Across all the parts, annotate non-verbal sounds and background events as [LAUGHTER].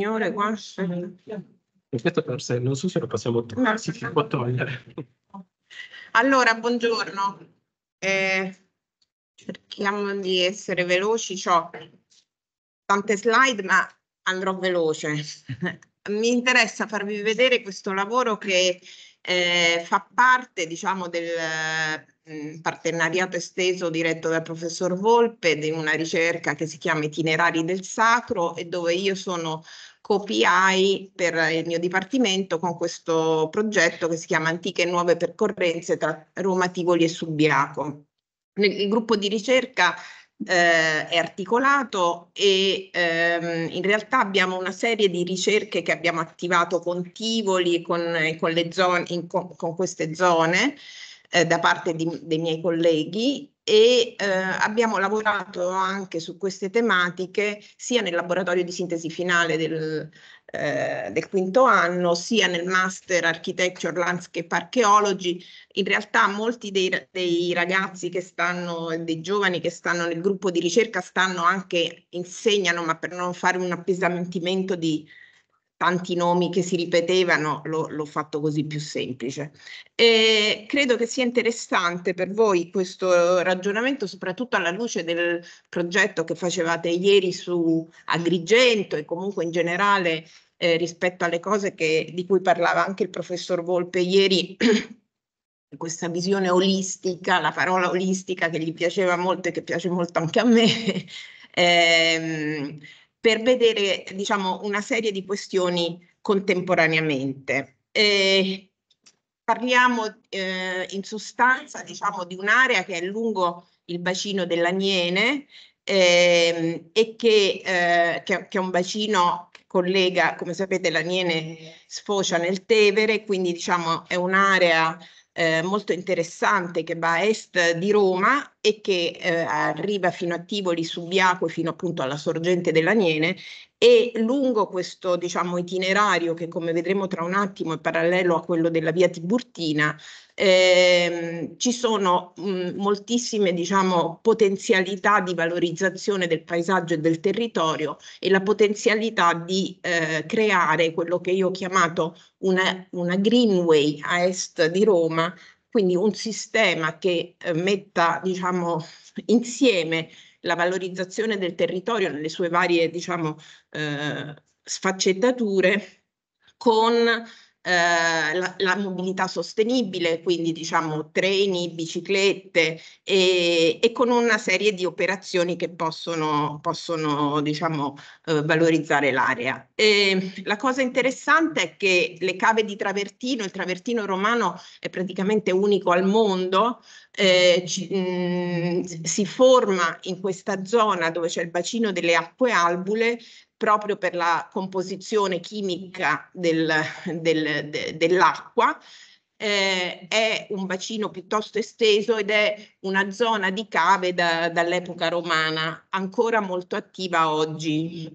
Signore, guasce. Questo per sé, non so se lo possiamo togliere, si, si può togliere. Allora, buongiorno. Eh, cerchiamo di essere veloci, ho tante slide, ma andrò veloce. [LAUGHS] Mi interessa farvi vedere questo lavoro che eh, fa parte, diciamo, del mm, partenariato esteso diretto dal professor Volpe di una ricerca che si chiama Itinerari del Sacro e dove io sono copiai per il mio dipartimento con questo progetto che si chiama Antiche e Nuove Percorrenze tra Roma, Tivoli e Subiaco. Il gruppo di ricerca eh, è articolato e ehm, in realtà abbiamo una serie di ricerche che abbiamo attivato con Tivoli e con, con, con, con, queste zone eh, da parte di, dei miei colleghi e eh, abbiamo lavorato anche su queste tematiche sia nel laboratorio di sintesi finale del, eh, del quinto anno, sia nel Master Architecture Landscape Archeology. In realtà molti dei, dei ragazzi che stanno, dei giovani che stanno nel gruppo di ricerca stanno anche, insegnano, ma per non fare un appesantimento di, tanti nomi che si ripetevano, l'ho fatto così più semplice. E eh, credo che sia interessante per voi questo ragionamento, soprattutto alla luce del progetto che facevate ieri su Agrigento e comunque in generale eh, rispetto alle cose che, di cui parlava anche il professor Volpe ieri. [CLEARS THROAT] questa visione olistica, la parola olistica che gli piaceva molto e che piace molto anche a me, [LAUGHS] ehm, per vedere diciamo, una serie di questioni contemporaneamente. Eh, parliamo eh, in sostanza diciamo, di un'area che è lungo il bacino dell'Aniene ehm, e che, eh, che, che, è un bacino che collega, come sapete l'Aniene sfocia nel Tevere, quindi diciamo, è un'area eh, molto interessante che va a est di Roma e che eh, arriva fino a Tivoli Subiaco fino appunto alla sorgente dell'Aniene e lungo questo diciamo itinerario che come vedremo tra un attimo è parallelo a quello della via Tiburtina eh, ci sono mh, moltissime diciamo, potenzialità di valorizzazione del paesaggio e del territorio e la potenzialità di eh, creare quello che io ho chiamato una, una greenway a est di Roma, quindi un sistema che eh, metta diciamo, insieme la valorizzazione del territorio nelle sue varie diciamo, eh, sfaccettature con eh, la, la, mobilità sostenibile, quindi diciamo treni, biciclette e, e con una serie di operazioni che possono, possono diciamo, eh, valorizzare l'area. E la cosa interessante è che le cave di Travertino, il Travertino romano è praticamente unico al mondo, eh, ci, mh, mm, si forma in questa zona dove c'è il bacino delle acque albule proprio per la composizione chimica del, del, de, dell'acqua. Eh, è un bacino piuttosto esteso ed è una zona di cave da, dall'epoca romana, ancora molto attiva oggi.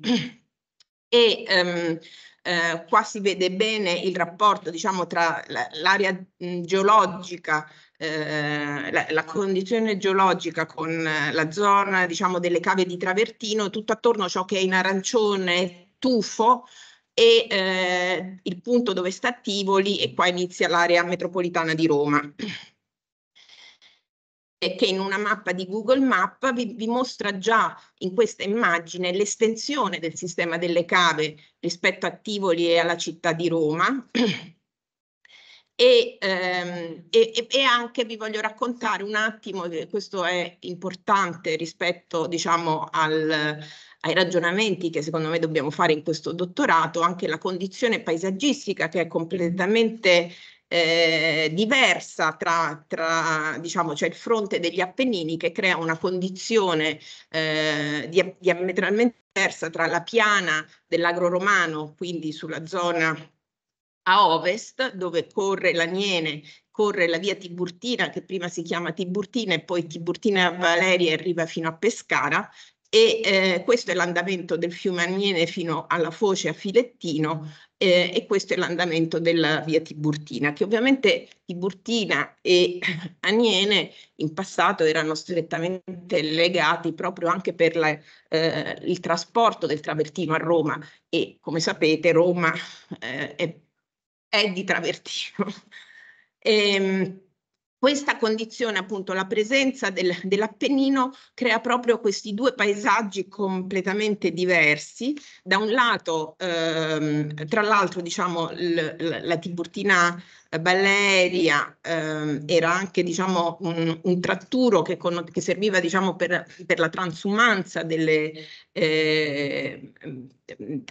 E ehm, eh, qua si vede bene il rapporto diciamo, tra l'area geologica eh, la, la, condizione geologica con eh, la zona diciamo, delle cave di Travertino, tutto attorno a ciò che è in arancione, tufo, e eh, il punto dove sta Tivoli e qua inizia l'area metropolitana di Roma che in una mappa di Google Map vi, vi mostra già in questa immagine l'estensione del sistema delle cave rispetto a Tivoli e alla città di Roma [CLEARS THROAT] E, ehm, e, e, anche vi voglio raccontare un attimo, questo è importante rispetto diciamo, al, ai ragionamenti che secondo me dobbiamo fare in questo dottorato, anche la condizione paesaggistica che è completamente eh, diversa tra, tra diciamo, cioè il fronte degli Appennini che crea una condizione eh, diametralmente diversa tra la piana dell'agro romano, quindi sulla zona a ovest dove corre l'Aniene, corre la via Tiburtina che prima si chiama Tiburtina e poi Tiburtina Valeria arriva fino a Pescara e eh, questo è l'andamento del fiume Aniene fino alla foce a Filettino eh, e questo è l'andamento della via Tiburtina, che ovviamente Tiburtina e [CLEARS THROAT] Aniene in passato erano strettamente legati proprio anche per la, eh, il trasporto del travertino a Roma e come sapete Roma eh, è è di travertino. [LAUGHS] e, ehm, questa condizione, appunto, la presenza del, dell'Appennino crea proprio questi due paesaggi completamente diversi. Da un lato, ehm, tra l'altro, diciamo, l, l, la Tiburtina Valeria eh, ehm, era anche diciamo, un, un tratturo che, con, che serviva diciamo, per, per, la transumanza delle, eh,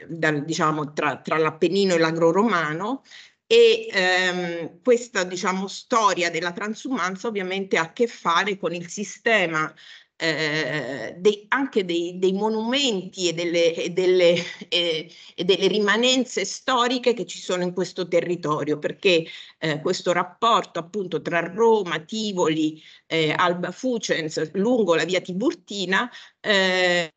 da, diciamo, tra, tra l'Appennino e l'Agro Romano e ehm, questa diciamo, storia della transumanza ovviamente ha a che fare con il sistema eh, dei, anche dei, dei, monumenti e delle, e delle, [LAUGHS] eh, e delle rimanenze storiche che ci sono in questo territorio, perché eh, questo rapporto appunto tra Roma, Tivoli, eh, Alba Fucens, lungo la via Tiburtina, eh,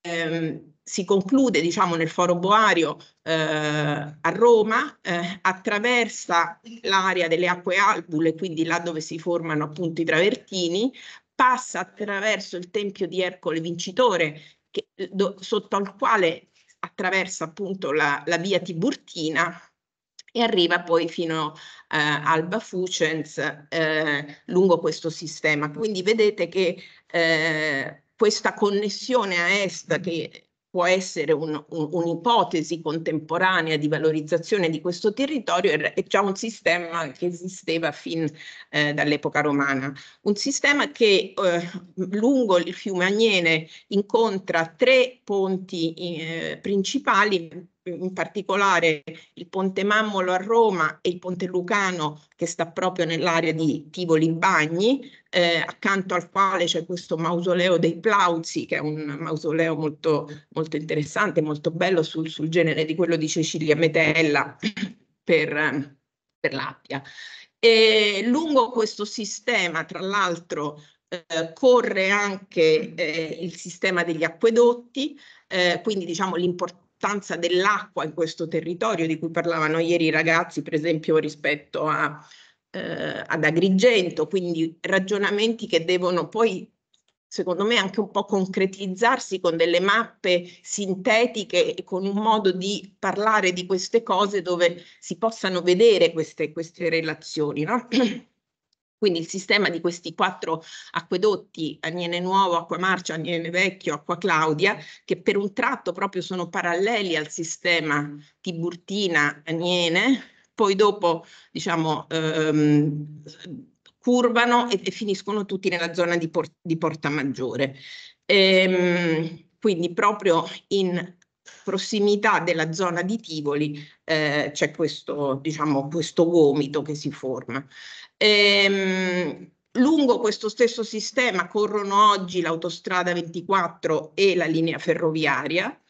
ehm, si conclude diciamo, nel foro boario eh, a Roma, eh, attraversa l'area delle acque albule, quindi là dove si formano appunto i travertini, passa attraverso il tempio di Ercole vincitore, che, do, sotto al quale attraversa appunto la, la, via Tiburtina e arriva poi fino eh, al Bafucens eh, lungo questo sistema. Quindi vedete che eh, questa connessione a est che può essere un, un, un'ipotesi contemporanea di valorizzazione di questo territorio, è già un sistema che esisteva fin eh, dall'epoca romana. Un sistema che eh, lungo il fiume Agnene incontra tre ponti eh, principali, in particolare il Ponte Mammolo a Roma e il Ponte Lucano che sta proprio nell'area di Tivoli Bagni, eh, accanto al quale c'è questo mausoleo dei Plauzi, che è un mausoleo molto, molto interessante, molto bello sul, sul, genere di quello di Cecilia Metella [CLEARS THROAT] per, per l'Appia. E lungo questo sistema, tra l'altro, eh, corre anche eh, il sistema degli acquedotti, eh, quindi diciamo l'importanza dell'acqua in questo territorio di cui parlavano ieri i ragazzi, per esempio rispetto a, eh, ad Agrigento, quindi ragionamenti che devono poi secondo me anche un po' concretizzarsi con delle mappe sintetiche e con un modo di parlare di queste cose dove si possano vedere queste, queste relazioni. No? [CLEARS THROAT] Quindi il sistema di questi quattro acquedotti, Agnene Nuovo, Acqua Marcia, Agnene Vecchio, Acqua Claudia, che per un tratto proprio sono paralleli al sistema Tiburtina, Agnene, poi dopo diciamo, ehm, curvano e, e, finiscono tutti nella zona di, por di Portamaggiore. Ehm, quindi proprio in prossimità della zona di Tivoli eh, c'è questo, diciamo, questo gomito che si forma. Ehm, lungo questo stesso sistema corrono oggi l'autostrada 24 e la linea ferroviaria.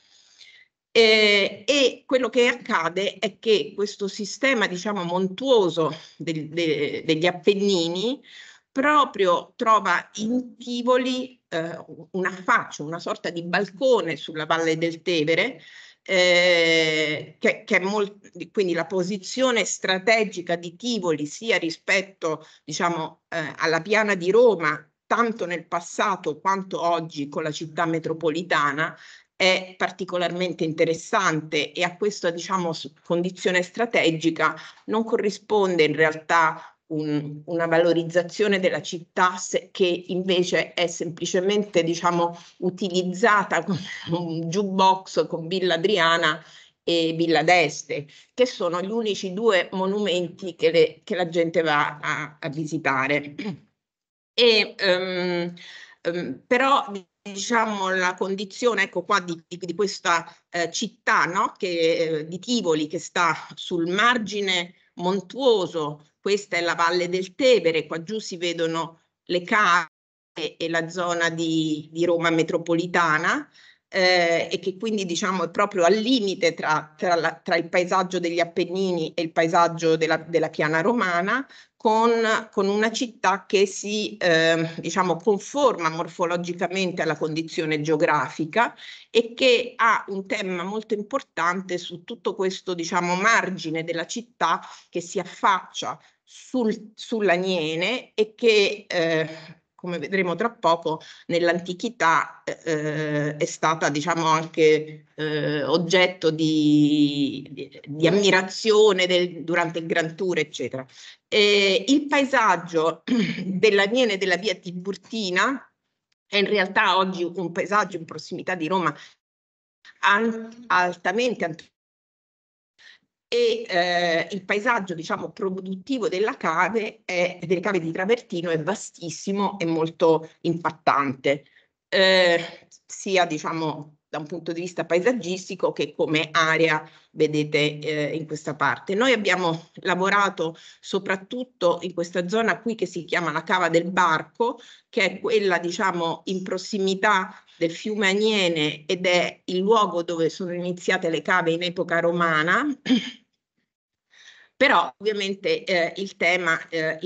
Eh, e quello che accade è che questo sistema, diciamo, montuoso del, de, degli Appennini proprio trova in Tivoli eh, un affaccio, una sorta di balcone sulla valle del Tevere, eh, che, che, è molto, quindi la posizione strategica di Tivoli sia rispetto diciamo, eh, alla piana di Roma, tanto nel passato quanto oggi con la città metropolitana, è particolarmente interessante e a questa diciamo, condizione strategica non corrisponde in realtà un, una valorizzazione della città se, che invece è semplicemente diciamo, utilizzata come [LAUGHS] un jukebox con Villa Adriana e Villa d'Este, che sono gli unici due monumenti che, le, che la gente va a, a visitare. [CLEARS THROAT] E, um, um, però diciamo, la condizione ecco qua, di, di questa eh, città no? che, eh, di Tivoli che sta sul margine montuoso, questa è la valle del Tevere, qua giù si vedono le case e la zona di, di Roma metropolitana eh, e che quindi diciamo, è proprio al limite tra, tra, la, tra, il paesaggio degli Appennini e il paesaggio della, della piana romana, con, con una città che si eh, diciamo, conforma morfologicamente alla condizione geografica e che ha un tema molto importante su tutto questo diciamo, margine della città che si affaccia sul, sull'Aniene e che eh, come vedremo tra poco, nell'antichità eh, eh, è stata diciamo, anche eh, oggetto di, di, di ammirazione del, durante il Gran Tour, eccetera. E il paesaggio [CLEARS THROAT] della Viene e della via Tiburtina è in realtà oggi un paesaggio in prossimità di Roma altamente antropologico e eh, il paesaggio diciamo, produttivo della cave è, delle cave di Travertino è vastissimo e molto impattante eh, sia diciamo, da un punto di vista paesaggistico che come area vedete eh, in questa parte. Noi abbiamo lavorato soprattutto in questa zona qui che si chiama la Cava del Barco, che è quella diciamo in prossimità del fiume Aniene ed è il luogo dove sono iniziate le cave in epoca romana. [CLEARS THROAT] però ovviamente eh, il tema eh,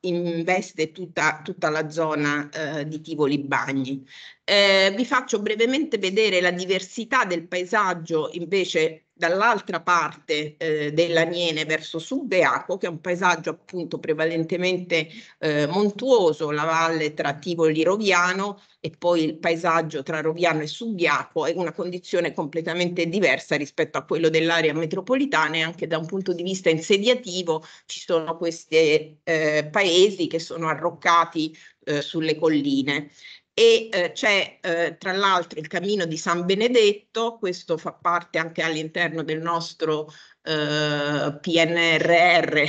investe tutta, tutta la zona eh, di Tivoli Bagni. Eh, vi faccio brevemente vedere la diversità del paesaggio invece dall'altra parte eh, dell'Aniene verso Subbeaco, che è un paesaggio appunto prevalentemente eh, montuoso, la valle tra Tivoli e Roviano e poi il paesaggio tra Roviano e Subbiaco è una condizione completamente diversa rispetto a quello dell'area metropolitana e anche da un punto di vista insediativo ci sono questi eh, paesi che sono arroccati eh, sulle colline e eh, c'è eh, tra l'altro il cammino di San Benedetto, questo fa parte anche all'interno del nostro eh, PNRR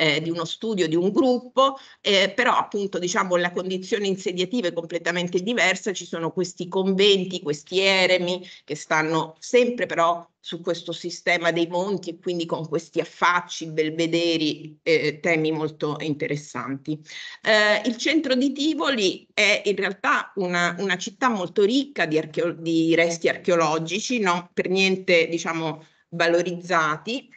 eh, di uno studio, di un gruppo, eh, però appunto diciamo la condizione insediativa è completamente diversa, ci sono questi conventi, questi eremi che stanno sempre però su questo sistema dei monti e quindi con questi affacci, belvederi, eh, temi molto interessanti. Eh, il centro di Tivoli è in realtà una, una città molto ricca di, archeo- di resti archeologici, no? per niente diciamo valorizzati,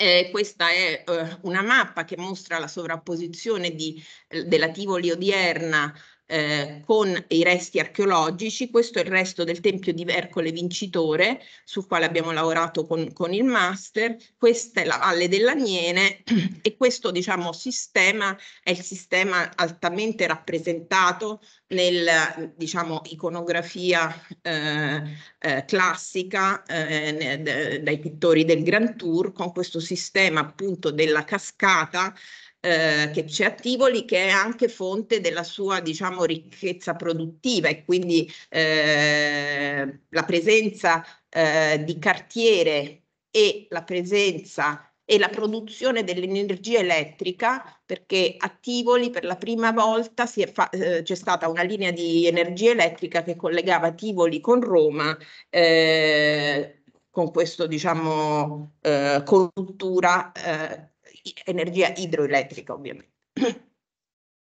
eh, questa è eh, una mappa che mostra la sovrapposizione di, eh, della Tivoli odierna eh, con i resti archeologici, questo è il resto del Tempio di Ercole Vincitore, sul quale abbiamo lavorato con, con il master, questa è la Valle dell'Aniene [CLEARS THROAT] e questo diciamo, sistema è il sistema altamente rappresentato nella diciamo, iconografia eh, eh, classica eh, dai pittori del Grand Tour, con questo sistema appunto della cascata eh, che c'è a Tivoli che è anche fonte della sua diciamo, ricchezza produttiva e quindi eh, la presenza eh, di cartiere e la presenza e la produzione dell'energia elettrica perché a Tivoli per la prima volta fa- eh, c'è stata una linea di energia elettrica che collegava Tivoli con Roma eh, con questa diciamo eh, cultura eh, energia idroelettrica ovviamente.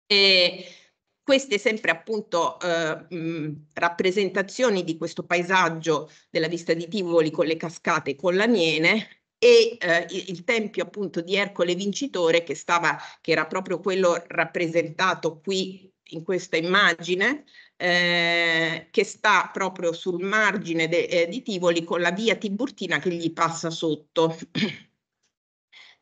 E queste sempre appunto eh, mh, rappresentazioni di questo paesaggio della vista di Tivoli con le cascate e con l'aniene e eh, il, tempio appunto di Ercole vincitore che stava che era proprio quello rappresentato qui in questa immagine eh, che sta proprio sul margine de, eh, di Tivoli con la via Tiburtina che gli passa sotto.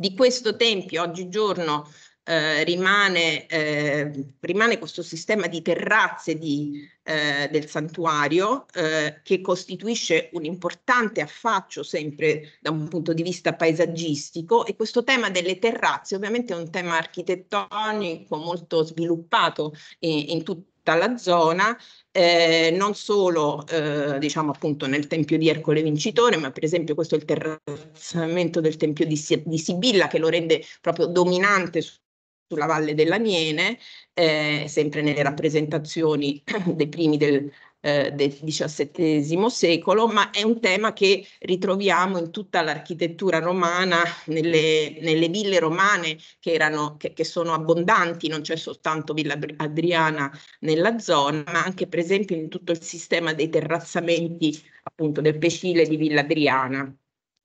Di questo tempio oggigiorno eh, rimane, eh, rimane, questo sistema di terrazze di, eh, del santuario eh, che costituisce un importante affaccio sempre da un punto di vista paesaggistico e questo tema delle terrazze ovviamente è un tema architettonico molto sviluppato in, in tutta la zona eh, non solo eh, diciamo appunto nel Tempio di Ercole Vincitore, ma per esempio questo è il terrazzamento del Tempio di, si- di Sibilla che lo rende proprio dominante su- sulla Valle dell'Aniene, eh, sempre nelle rappresentazioni [CLEARS THROAT] dei primi del eh, del XVII secolo, ma è un tema che ritroviamo in tutta l'architettura romana, nelle, nelle ville romane che, erano, che, che, sono abbondanti, non c'è soltanto Villa Adriana nella zona, ma anche per esempio in tutto il sistema dei terrazzamenti appunto del Pecile di Villa Adriana.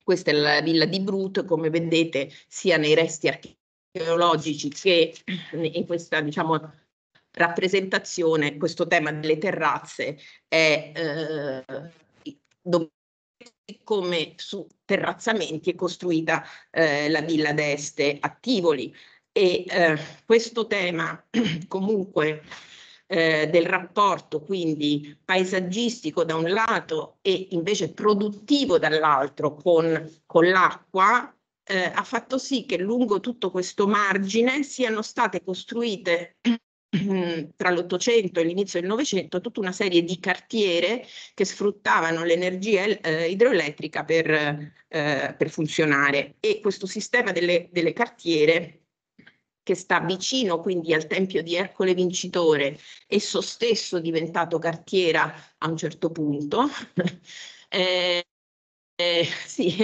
Questa è la villa di Brut, come vedete sia nei resti archeologici che in questa diciamo rappresentazione, questo tema delle terrazze è eh, come su terrazzamenti è costruita eh, la Villa d'Este a Tivoli e eh, questo tema [CLEARS THROAT] comunque eh, del rapporto quindi paesaggistico da un lato e invece produttivo dall'altro con, con l'acqua eh, ha fatto sì che lungo tutto questo margine siano state costruite [CLEARS THROAT] Mm, tra l'Ottocento e l'inizio del Novecento tutta una serie di cartiere che sfruttavano l'energia eh, idroelettrica per, eh, per, funzionare e questo sistema delle, delle cartiere che sta vicino quindi al tempio di Ercole Vincitore, esso stesso diventato cartiera a un certo punto, [LAUGHS] eh, eh, sì,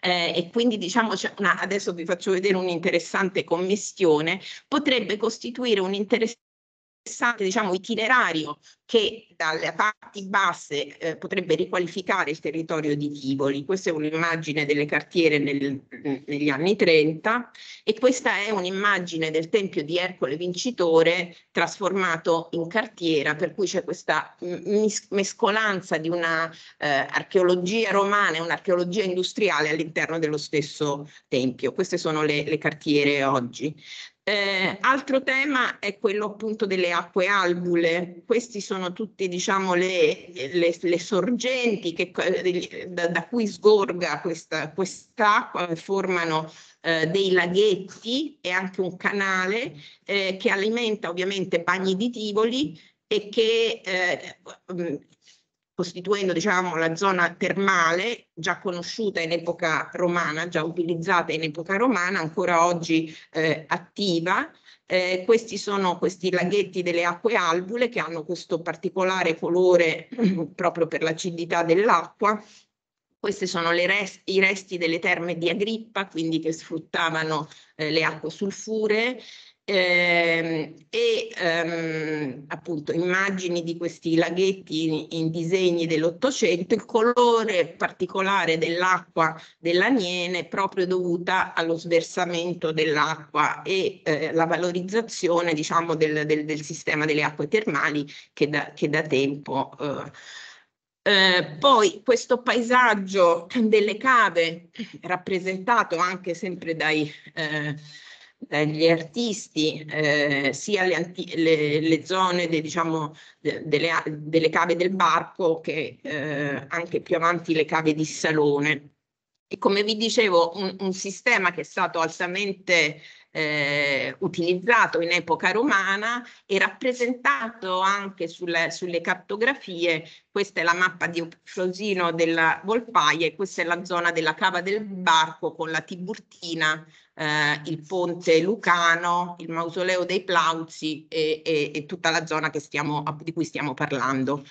eh, e quindi diciamo, una, adesso vi faccio vedere un'interessante commistione, potrebbe costituire un interessante interessante diciamo, itinerario che dalle parti basse eh, potrebbe riqualificare il territorio di Tivoli. Questa è un'immagine delle cartiere nel, mm, negli anni 30 e questa è un'immagine del Tempio di Ercole Vincitore trasformato in cartiera, per cui c'è questa mescolanza di una eh, archeologia romana e un'archeologia industriale all'interno dello stesso Tempio. Queste sono le, le cartiere oggi. Eh, altro tema è quello appunto delle acque albule. Queste sono tutte diciamo, le, le, le sorgenti che, eh, da, da, cui sgorga questa, quest'acqua eh, formano eh, dei laghetti e anche un canale eh, che alimenta ovviamente bagni di Tivoli e che eh, costituendo diciamo, la zona termale già conosciuta in epoca romana, già utilizzata in epoca romana, ancora oggi eh, attiva. Eh, questi sono questi laghetti delle acque albule che hanno questo particolare colore [CLEARS THROAT] proprio per l'acidità dell'acqua. Questi sono rest i resti delle terme di Agrippa, quindi che sfruttavano eh, le acque sulfure, eh, e ehm, appunto immagini di questi laghetti in, in disegni dell'Ottocento, il colore particolare dell'acqua dell'Aniene è proprio dovuta allo sversamento dell'acqua e eh, la valorizzazione diciamo, del, del, del, sistema delle acque termali che da, che da tempo... Eh, eh, poi questo paesaggio delle cave, rappresentato anche sempre dai, eh, gli artisti, eh, sia le, le, le zone de, diciamo, de, delle, delle, cave del Barco che eh, anche più avanti le cave di Salone. E come vi dicevo, un, un sistema che è stato altamente eh, utilizzato in epoca romana e rappresentato anche sulle, sulle cartografie. Questa è la mappa di Frosino della Volpaia e questa è la zona della Cava del Barco con la Tiburtina eh, il ponte Lucano, il mausoleo dei Plauzi e, e, e tutta la zona stiamo, di cui stiamo parlando.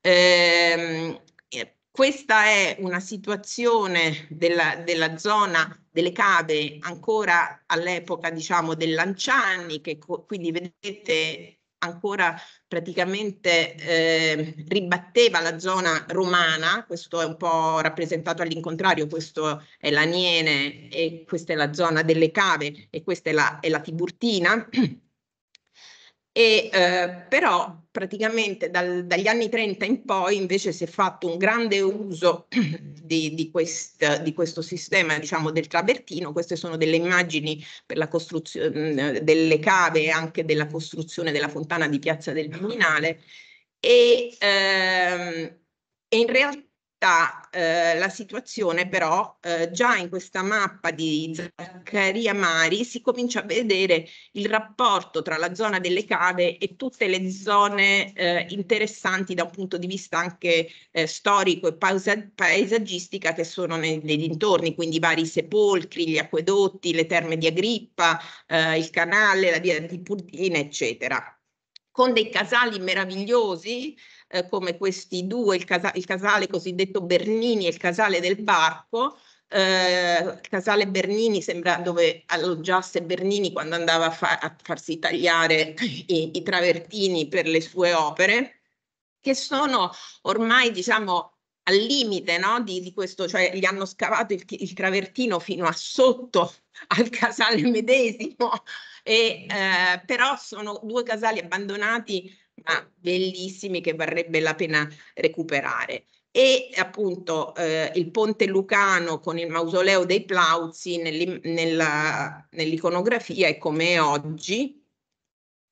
Ehm, eh, questa è una situazione della, della zona delle cave ancora all'epoca diciamo del Lanciani, che quindi vedete ancora praticamente eh, ribatteva la zona romana, questo è un po' rappresentato all'incontrario, questo è l'Aniene e questa è la zona delle cave e questa è la, è la Tiburtina. [CLEARS THROAT] e eh, però praticamente dal, dagli anni 30 in poi invece si è fatto un grande uso [CLEARS THROAT] di, di, quest, di questo sistema diciamo, del travertino, queste sono delle immagini per la costruzione mm, delle cave e anche della costruzione della fontana di Piazza del Viminale e, ehm, e in realtà eh, la situazione però eh, già in questa mappa di Zaccaria Mari si comincia a vedere il rapporto tra la zona delle cave e tutte le zone eh, interessanti da un punto di vista anche eh, storico e paesa- paesaggistica che sono nei, nei, dintorni, quindi vari sepolcri, gli acquedotti, le terme di Agrippa, eh, il canale, la via di Purdina, eccetera. Con dei casali meravigliosi eh, come questi due, il, casa- il casale cosiddetto Bernini e il casale del Barco, eh, Casale Bernini sembra dove alloggiasse Bernini quando andava a, fa- a farsi tagliare i-, i-, travertini per le sue opere, che sono ormai diciamo al limite no? di-, di, questo, cioè gli hanno scavato il, il travertino fino a sotto al casale medesimo, e, eh, però sono due casali abbandonati ma bellissimi che varrebbe la pena recuperare. E appunto eh, il ponte lucano con il mausoleo dei Plauzi nell'i- nella, nell'iconografia è come oggi,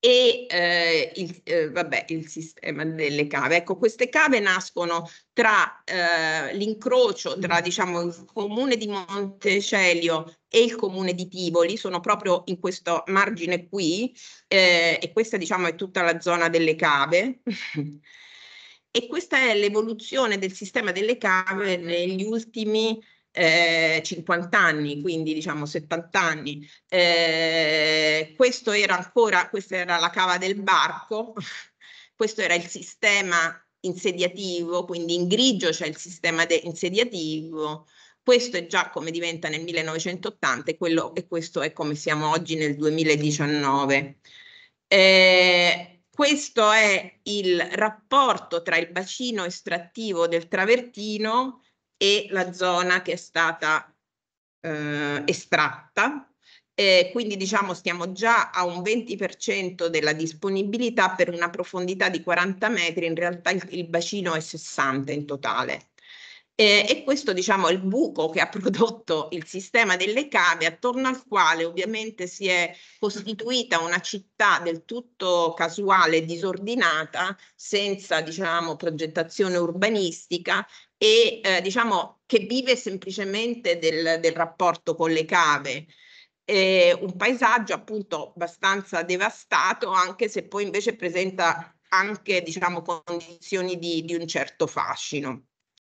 e eh, il, eh, vabbè, il, sistema delle cave. Ecco, queste cave nascono tra eh, l'incrocio tra diciamo, il comune di Montecelio e il comune di Tivoli sono proprio in questo margine qui eh, e questa diciamo è tutta la zona delle cave [LAUGHS] e questa è l'evoluzione del sistema delle cave negli ultimi eh, 50 anni, quindi diciamo 70 anni. Eh, questo era ancora, questa era la cava del barco, [LAUGHS] questo era il sistema insediativo, quindi in grigio c'è il sistema insediativo, questo è già come diventa nel 1980 e, quello, e questo è come siamo oggi nel 2019. Eh, questo è il rapporto tra il bacino estrattivo del travertino e la zona che è stata eh, estratta. Eh, quindi diciamo stiamo già a un 20% della disponibilità per una profondità di 40 metri, in realtà il, il bacino è 60 in totale. Eh, e questo diciamo è il buco che ha prodotto il sistema delle cave attorno al quale ovviamente si è costituita una città del tutto casuale e disordinata senza diciamo progettazione urbanistica e eh, diciamo che vive semplicemente del, del rapporto con le cave. Eh, un paesaggio appunto abbastanza devastato anche se poi invece presenta anche diciamo condizioni di, di un certo fascino.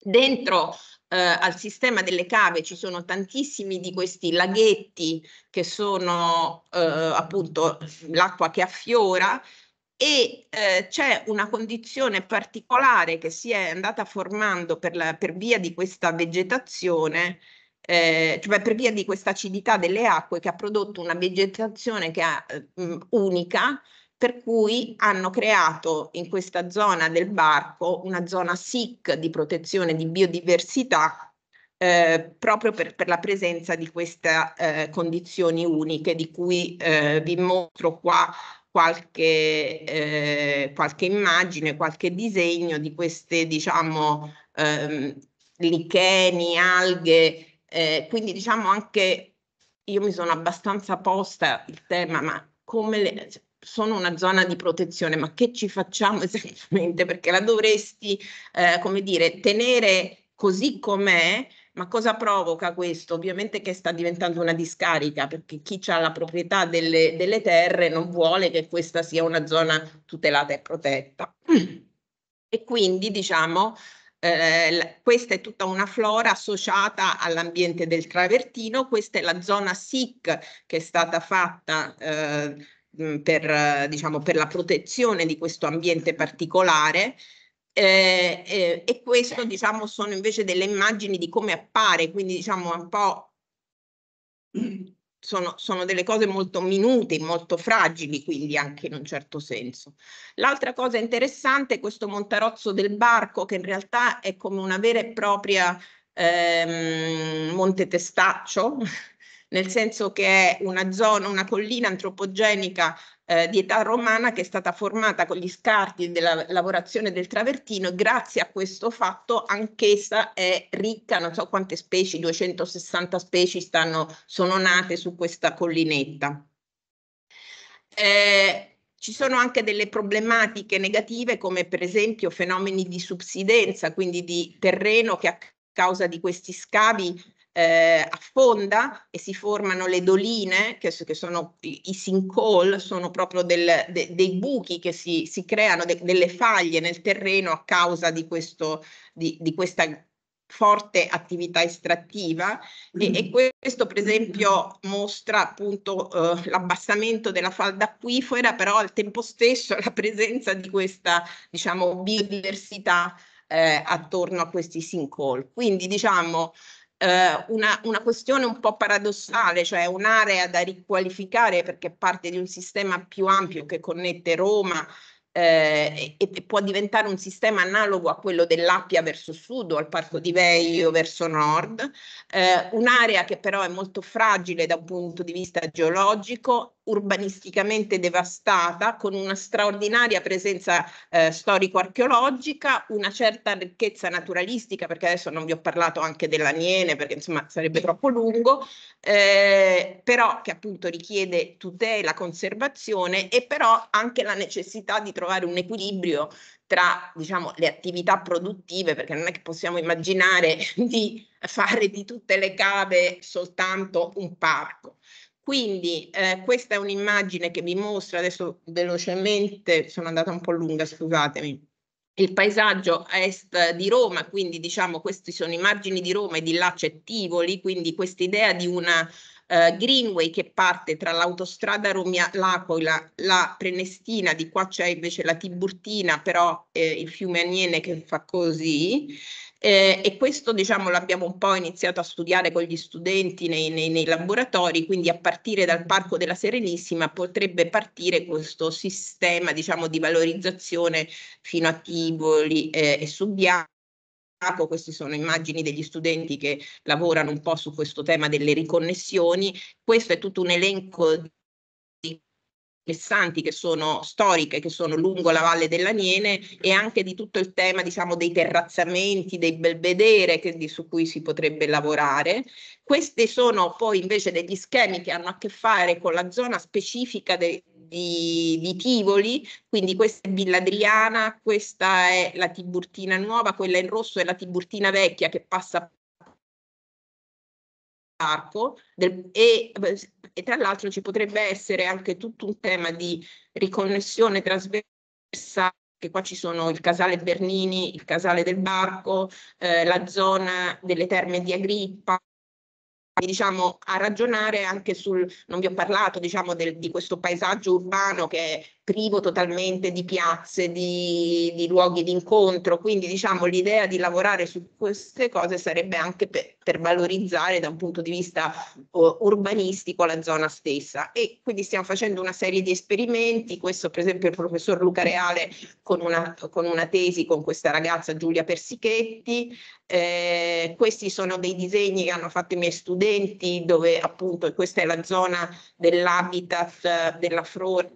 Dentro eh, al sistema delle cave ci sono tantissimi di questi laghetti che sono eh, appunto l'acqua che affiora e eh, c'è una condizione particolare che si è andata formando per, la, per via di questa vegetazione, eh, cioè per via di questa acidità delle acque che ha prodotto una vegetazione che è eh, unica per cui hanno creato in questa zona del barco una zona SIC di protezione di biodiversità eh, proprio per, per, la presenza di queste eh, condizioni uniche di cui eh, vi mostro qua qualche, eh, qualche, immagine, qualche disegno di queste diciamo ehm, licheni, alghe, eh, quindi diciamo anche io mi sono abbastanza posta il tema, ma come le, sono una zona di protezione, ma che ci facciamo [LAUGHS] esattamente? Perché la dovresti, eh, come dire, tenere così com'è, ma cosa provoca questo? Ovviamente che sta diventando una discarica, perché chi ha la proprietà delle, delle terre non vuole che questa sia una zona tutelata e protetta. [CLEARS THROAT] E quindi, diciamo, eh, questa è tutta una flora associata all'ambiente del Travertino, questa è la zona SIC che è stata fatta eh, per, diciamo, per la protezione di questo ambiente particolare. Eh, eh, e questo diciamo sono invece delle immagini di come appare, quindi diciamo un po' sono, sono delle cose molto minute, molto fragili, quindi anche in un certo senso. L'altra cosa interessante è questo montarozzo del barco che in realtà è come una vera e propria ehm, monte testaccio nel senso che è una zona, una collina antropogenica eh, di età romana che è stata formata con gli scarti della lavorazione del travertino e grazie a questo fatto anch'essa è ricca, non so quante specie, 260 specie stanno, sono nate su questa collinetta. Eh, ci sono anche delle problematiche negative come per esempio fenomeni di subsidenza, quindi di terreno che a causa di questi scavi eh, affonda e si formano le doline, che, che sono i sinkhole, sono proprio del, de, dei buchi che si, si creano, de, delle faglie nel terreno a causa di, questo, di, di questa forte attività estrattiva e, e, mm. questo per esempio mostra appunto eh, l'abbassamento della falda acquifera però al tempo stesso la presenza di questa diciamo biodiversità eh, attorno a questi sinkhole quindi diciamo eh, una, una, questione un po' paradossale, cioè un'area da riqualificare perché parte di un sistema più ampio che connette Roma eh, e, e, può diventare un sistema analogo a quello dell'Appia verso sud o al Parco di Veio verso nord, eh, un'area che però è molto fragile da un punto di vista geologico, urbanisticamente devastata, con una straordinaria presenza eh, storico-archeologica, una certa ricchezza naturalistica, perché adesso non vi ho parlato anche dell'Aniene, perché insomma sarebbe troppo lungo, eh, però che appunto richiede tutela, conservazione e però anche la necessità di trovare un equilibrio tra diciamo, le attività produttive, perché non è che possiamo immaginare [LAUGHS] di fare di tutte le cave soltanto un parco. Quindi eh, questa è un'immagine che vi mostra adesso velocemente, sono andata un po' lunga, scusatemi, il paesaggio a est di Roma, quindi diciamo questi sono i margini di Roma e di là c'è Tivoli, quindi questa idea di una Uh, Greenway che parte tra l'autostrada Romia-L'Aquila, la Prenestina, di qua c'è invece la Tiburtina, però eh, il fiume Aniene che fa così, eh, e questo diciamo l'abbiamo un po' iniziato a studiare con gli studenti nei, nei, nei, laboratori, quindi a partire dal Parco della Serenissima potrebbe partire questo sistema diciamo di valorizzazione fino a Tivoli eh, e Subiaco queste sono immagini degli studenti che lavorano un po' su questo tema delle riconnessioni, questo è tutto un elenco interessanti che sono storiche, che sono lungo la valle dell'Aniene e anche di tutto il tema diciamo, dei terrazzamenti, dei belvedere che, di, su cui si potrebbe lavorare. Questi sono poi invece degli schemi che hanno a che fare con la zona specifica de, di, di, Tivoli, quindi questa è Villa Adriana, questa è la Tiburtina nuova, quella in rosso è la Tiburtina vecchia che passa parco del, e, e, tra l'altro ci potrebbe essere anche tutto un tema di riconnessione trasversale che qua ci sono il casale Bernini, il casale del Barco, eh, la zona delle terme di Agrippa, diciamo, a ragionare anche sul, non vi ho parlato diciamo, del, di questo paesaggio urbano che è privo totalmente di piazze, di, di luoghi di incontro, quindi diciamo l'idea di lavorare su queste cose sarebbe anche per, per valorizzare da un punto di vista uh, urbanistico la zona stessa e quindi stiamo facendo una serie di esperimenti, questo per esempio il professor Luca Reale con una, con una tesi con questa ragazza Giulia Persichetti, eh, questi sono dei disegni che hanno fatto i miei studenti dove appunto questa è la zona dell'habitat, della flora,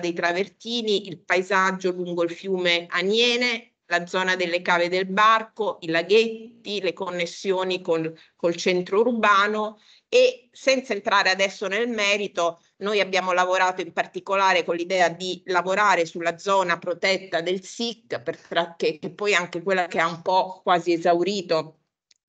dei traversi, Travertini, il paesaggio lungo il fiume Aniene, la zona delle cave del Barco, i laghetti, le connessioni col, col centro urbano e senza entrare adesso nel merito, noi abbiamo lavorato in particolare con l'idea di lavorare sulla zona protetta del SIC, per, che, che poi è anche quella che ha un po' quasi esaurito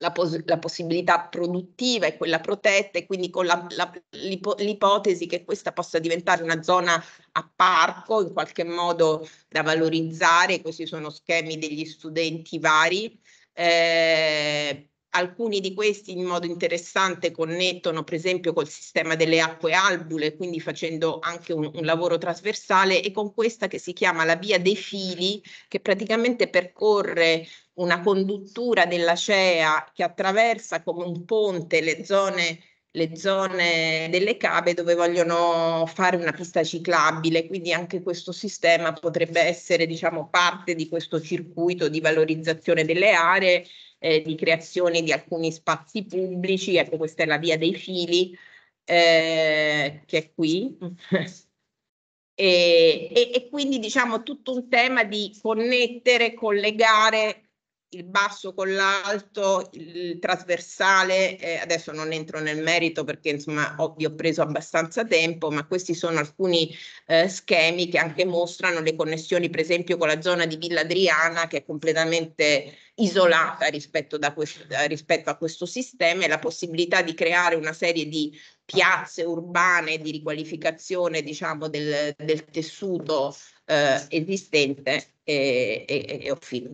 la, pos- la, possibilità produttiva e quella protetta e quindi con la, la, l'ipo- l'ipotesi che questa possa diventare una zona a parco in qualche modo da valorizzare, questi sono schemi degli studenti vari. Eh, alcuni di questi in modo interessante connettono per esempio col sistema delle acque albule, quindi facendo anche un, un, lavoro trasversale e con questa che si chiama la via dei fili che praticamente percorre una conduttura della CEA che attraversa come un ponte le zone, le zone delle cave dove vogliono fare una pista ciclabile, quindi anche questo sistema potrebbe essere diciamo, parte di questo circuito di valorizzazione delle aree, eh, di creazione di alcuni spazi pubblici, ecco questa è la via dei fili eh, che è qui. [LAUGHS] E, e, e, quindi diciamo tutto un tema di connettere, collegare il basso con l'alto, il trasversale, eh, adesso non entro nel merito perché insomma ho, vi ho preso abbastanza tempo, ma questi sono alcuni eh, schemi che anche mostrano le connessioni per esempio con la zona di Villa Adriana che è completamente isolata rispetto, questo, rispetto a questo sistema e la possibilità di creare una serie di piazze urbane di riqualificazione diciamo del, del tessuto eh, esistente e, e, e ho finito.